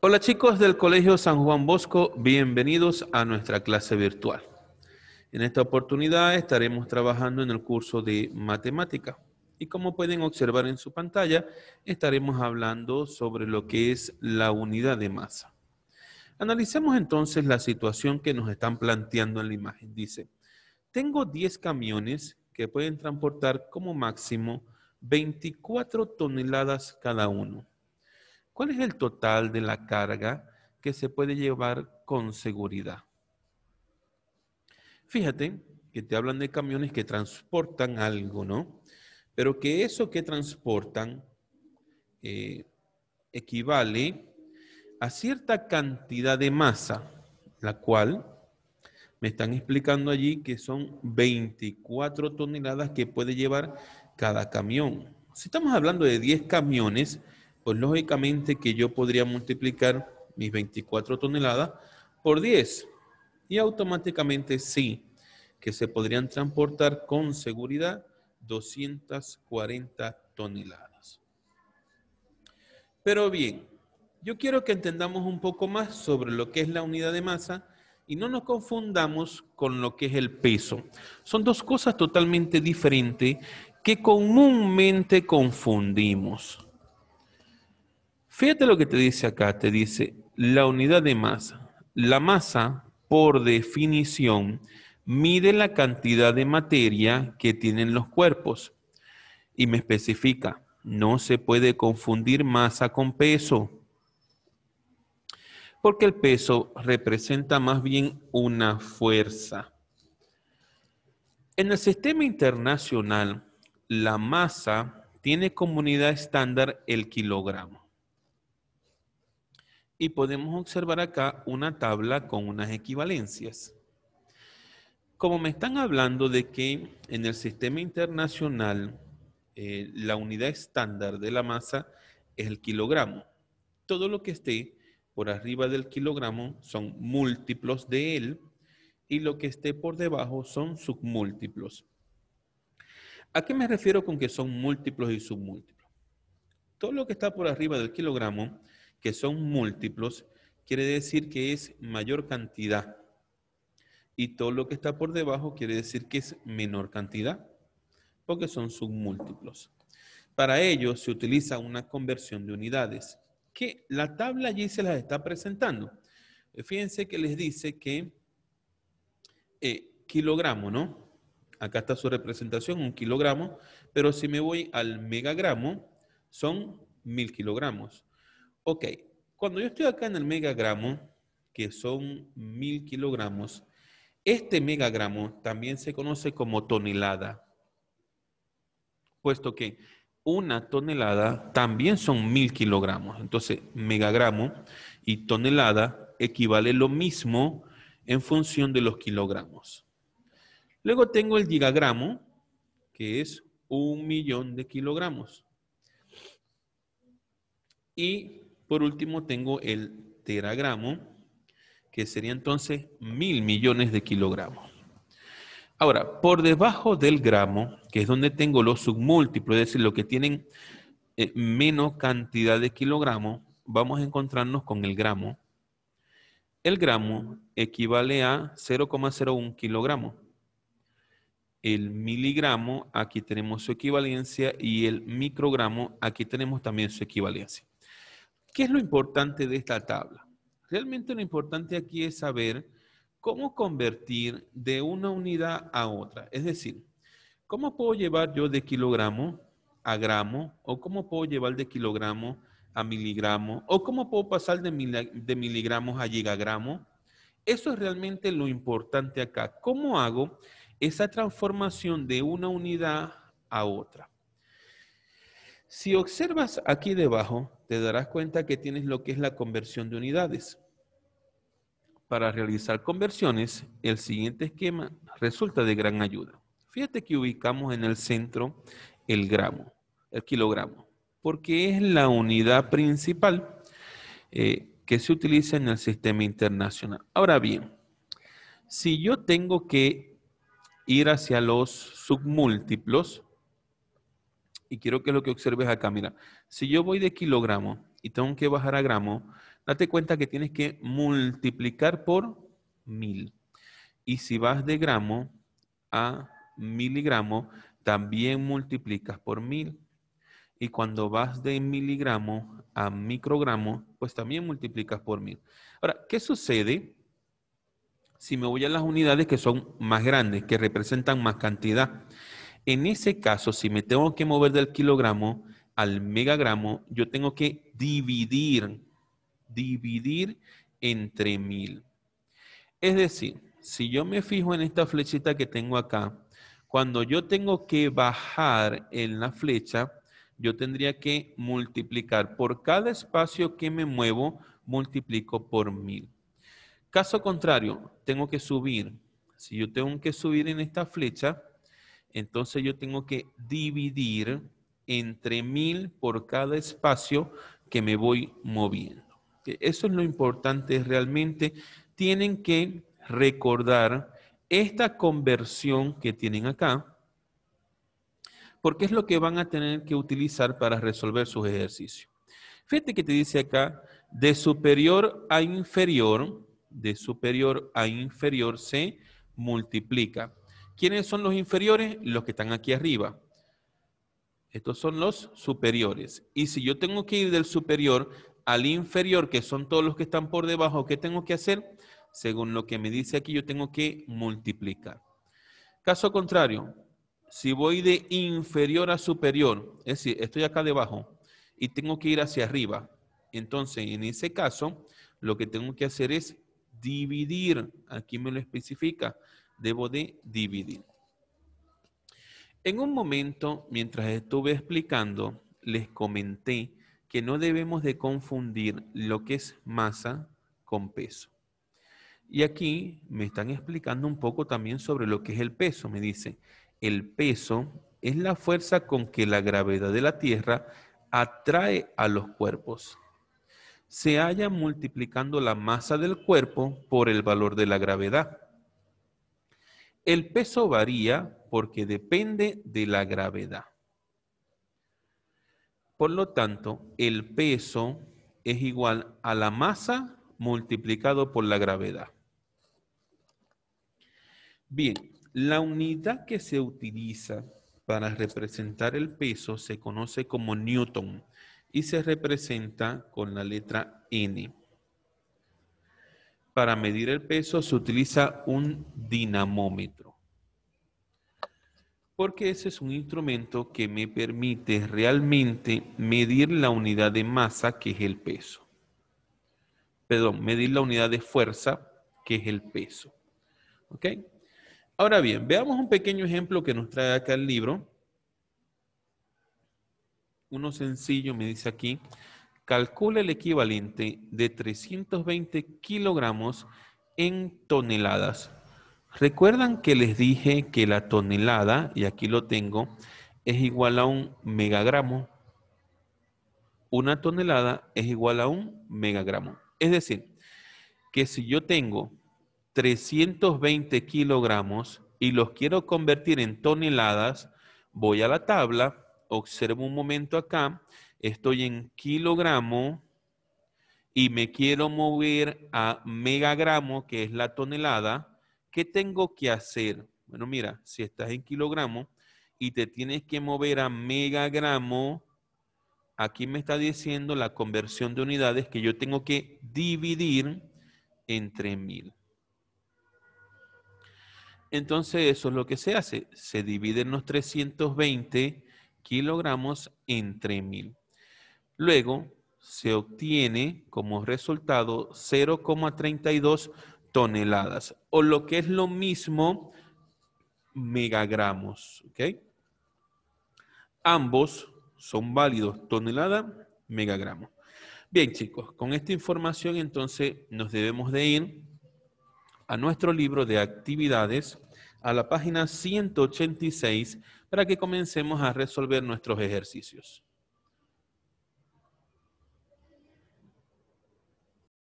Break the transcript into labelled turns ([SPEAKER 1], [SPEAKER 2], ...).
[SPEAKER 1] Hola chicos del Colegio San Juan Bosco, bienvenidos a nuestra clase virtual. En esta oportunidad estaremos trabajando en el curso de matemática y como pueden observar en su pantalla, estaremos hablando sobre lo que es la unidad de masa. Analicemos entonces la situación que nos están planteando en la imagen. Dice, tengo 10 camiones que pueden transportar como máximo 24 toneladas cada uno. ¿Cuál es el total de la carga que se puede llevar con seguridad? Fíjate que te hablan de camiones que transportan algo, ¿no? Pero que eso que transportan eh, equivale a cierta cantidad de masa, la cual me están explicando allí que son 24 toneladas que puede llevar cada camión. Si estamos hablando de 10 camiones, pues lógicamente que yo podría multiplicar mis 24 toneladas por 10 y automáticamente sí, que se podrían transportar con seguridad 240 toneladas. Pero bien, yo quiero que entendamos un poco más sobre lo que es la unidad de masa y no nos confundamos con lo que es el peso. Son dos cosas totalmente diferentes que comúnmente confundimos. Fíjate lo que te dice acá, te dice la unidad de masa. La masa, por definición, mide la cantidad de materia que tienen los cuerpos. Y me especifica, no se puede confundir masa con peso, porque el peso representa más bien una fuerza. En el sistema internacional, la masa tiene como unidad estándar el kilogramo. Y podemos observar acá una tabla con unas equivalencias. Como me están hablando de que en el sistema internacional eh, la unidad estándar de la masa es el kilogramo. Todo lo que esté por arriba del kilogramo son múltiplos de él y lo que esté por debajo son submúltiplos. ¿A qué me refiero con que son múltiplos y submúltiplos? Todo lo que está por arriba del kilogramo que son múltiplos, quiere decir que es mayor cantidad. Y todo lo que está por debajo quiere decir que es menor cantidad, porque son submúltiplos. Para ello se utiliza una conversión de unidades, que la tabla allí se las está presentando. Eh, fíjense que les dice que eh, kilogramo, ¿no? Acá está su representación, un kilogramo, pero si me voy al megagramo, son mil kilogramos. Ok, cuando yo estoy acá en el megagramo, que son mil kilogramos, este megagramo también se conoce como tonelada, puesto que una tonelada también son mil kilogramos. Entonces, megagramo y tonelada equivale lo mismo en función de los kilogramos. Luego tengo el gigagramo, que es un millón de kilogramos. Y por último, tengo el teragramo, que sería entonces mil millones de kilogramos. Ahora, por debajo del gramo, que es donde tengo los submúltiplos, es decir, los que tienen eh, menos cantidad de kilogramos, vamos a encontrarnos con el gramo. El gramo equivale a 0,01 kilogramo. El miligramo, aquí tenemos su equivalencia, y el microgramo, aquí tenemos también su equivalencia. ¿Qué es lo importante de esta tabla? Realmente lo importante aquí es saber cómo convertir de una unidad a otra. Es decir, ¿cómo puedo llevar yo de kilogramo a gramo? ¿O cómo puedo llevar de kilogramo a miligramo? ¿O cómo puedo pasar de, de miligramos a gigagramo? Eso es realmente lo importante acá. ¿Cómo hago esa transformación de una unidad a otra? Si observas aquí debajo, te darás cuenta que tienes lo que es la conversión de unidades. Para realizar conversiones, el siguiente esquema resulta de gran ayuda. Fíjate que ubicamos en el centro el gramo, el kilogramo, porque es la unidad principal eh, que se utiliza en el sistema internacional. Ahora bien, si yo tengo que ir hacia los submúltiplos, y quiero que lo que observes acá, mira, si yo voy de kilogramo y tengo que bajar a gramo, date cuenta que tienes que multiplicar por mil. Y si vas de gramo a miligramo, también multiplicas por mil. Y cuando vas de miligramo a microgramo, pues también multiplicas por mil. Ahora, ¿qué sucede si me voy a las unidades que son más grandes, que representan más cantidad? En ese caso, si me tengo que mover del kilogramo al megagramo, yo tengo que dividir, dividir entre mil. Es decir, si yo me fijo en esta flechita que tengo acá, cuando yo tengo que bajar en la flecha, yo tendría que multiplicar por cada espacio que me muevo, multiplico por mil. Caso contrario, tengo que subir. Si yo tengo que subir en esta flecha, entonces yo tengo que dividir entre mil por cada espacio que me voy moviendo. Eso es lo importante realmente. Tienen que recordar esta conversión que tienen acá, porque es lo que van a tener que utilizar para resolver sus ejercicios. Fíjate que te dice acá, de superior a inferior, de superior a inferior se multiplica. ¿Quiénes son los inferiores? Los que están aquí arriba. Estos son los superiores. Y si yo tengo que ir del superior al inferior, que son todos los que están por debajo, ¿qué tengo que hacer? Según lo que me dice aquí, yo tengo que multiplicar. Caso contrario, si voy de inferior a superior, es decir, estoy acá debajo y tengo que ir hacia arriba, entonces en ese caso, lo que tengo que hacer es dividir, aquí me lo especifica, debo de dividir. En un momento, mientras estuve explicando, les comenté que no debemos de confundir lo que es masa con peso. Y aquí me están explicando un poco también sobre lo que es el peso. Me dice, el peso es la fuerza con que la gravedad de la Tierra atrae a los cuerpos. Se halla multiplicando la masa del cuerpo por el valor de la gravedad. El peso varía porque depende de la gravedad. Por lo tanto, el peso es igual a la masa multiplicado por la gravedad. Bien, la unidad que se utiliza para representar el peso se conoce como Newton y se representa con la letra N para medir el peso se utiliza un dinamómetro. Porque ese es un instrumento que me permite realmente medir la unidad de masa, que es el peso. Perdón, medir la unidad de fuerza, que es el peso. ¿Ok? Ahora bien, veamos un pequeño ejemplo que nos trae acá el libro. Uno sencillo me dice aquí calcula el equivalente de 320 kilogramos en toneladas. Recuerdan que les dije que la tonelada, y aquí lo tengo, es igual a un megagramo. Una tonelada es igual a un megagramo. Es decir, que si yo tengo 320 kilogramos y los quiero convertir en toneladas, voy a la tabla, observo un momento acá, estoy en kilogramo y me quiero mover a megagramo, que es la tonelada, ¿qué tengo que hacer? Bueno, mira, si estás en kilogramo y te tienes que mover a megagramo, aquí me está diciendo la conversión de unidades que yo tengo que dividir entre mil. Entonces eso es lo que se hace. Se dividen los 320 kilogramos entre mil. Luego se obtiene como resultado 0,32 toneladas, o lo que es lo mismo, megagramos. ¿okay? Ambos son válidos, tonelada, megagramos. Bien, chicos, con esta información entonces nos debemos de ir a nuestro libro de actividades, a la página 186, para que comencemos a resolver nuestros ejercicios.